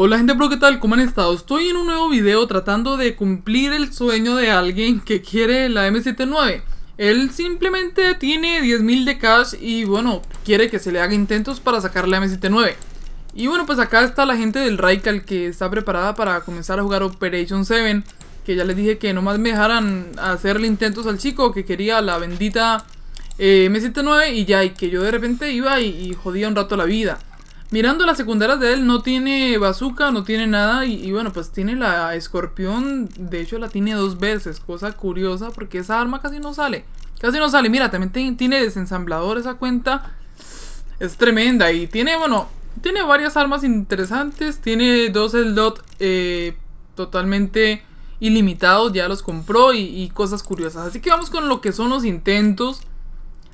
Hola gente pro, ¿qué tal? ¿Cómo han estado? Estoy en un nuevo video tratando de cumplir el sueño de alguien que quiere la M79 Él simplemente tiene 10.000 de cash y bueno, quiere que se le haga intentos para sacar la M79 Y bueno, pues acá está la gente del Raikal que está preparada para comenzar a jugar Operation 7 Que ya les dije que nomás me dejaran hacerle intentos al chico que quería la bendita eh, M79 y ya, y que yo de repente iba y jodía un rato la vida Mirando las secundarias de él, no tiene bazooka, no tiene nada. Y, bueno, pues tiene la escorpión. De hecho, la tiene dos veces. Cosa curiosa, porque esa arma casi no sale. Casi no sale. Mira, también tiene desensamblador esa cuenta. Es tremenda. Y tiene, bueno, tiene varias armas interesantes. Tiene dos el eh, totalmente ilimitados. Ya los compró y, y cosas curiosas. Así que vamos con lo que son los intentos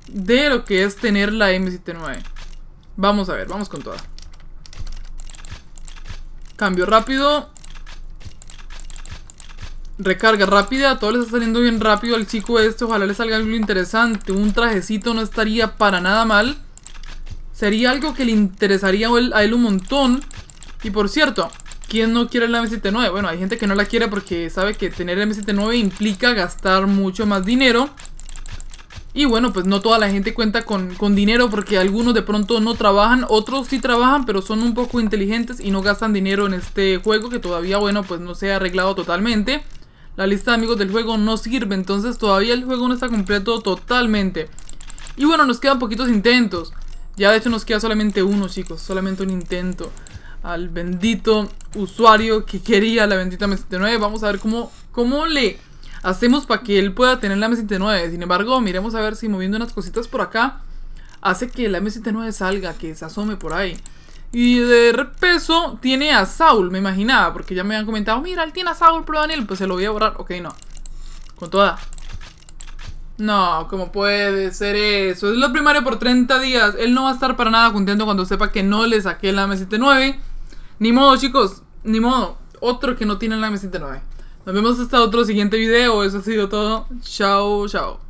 de lo que es tener la M79. Vamos a ver, vamos con toda. Cambio rápido. Recarga rápida. Todo le está saliendo bien rápido al chico esto Ojalá le salga algo interesante. Un trajecito no estaría para nada mal. Sería algo que le interesaría a él un montón. Y por cierto, ¿quién no quiere la M79? Bueno, hay gente que no la quiere porque sabe que tener M79 implica gastar mucho más dinero. Y bueno, pues no toda la gente cuenta con, dinero porque algunos de pronto no trabajan, otros sí trabajan, pero son un poco inteligentes y no gastan dinero en este juego que todavía, bueno, pues no se ha arreglado totalmente. La lista de amigos del juego no sirve, entonces todavía el juego no está completo totalmente. Y bueno, nos quedan poquitos intentos. Ya de hecho nos queda solamente uno, chicos, solamente un intento. Al bendito usuario que quería la bendita 79. Vamos a ver cómo, cómo le hacemos para que él pueda tener la M79. Sin embargo, miremos a ver si moviendo unas cositas por acá hace que la M79 salga, que se asome por ahí. Y de repeso tiene a Saul, me imaginaba, porque ya me habían comentado, mira, él tiene a Saul, pero Daniel, pues se lo voy a borrar. Ok, no. Con toda. No, ¿cómo puede ser eso? Es lo primario por 30 días. Él no va a estar para nada contento cuando sepa que no le saqué la M79. Ni modo, chicos. Ni modo. Otro que no tiene la M79. Nos vemos hasta otro siguiente video. Eso ha sido todo. Chao, chao.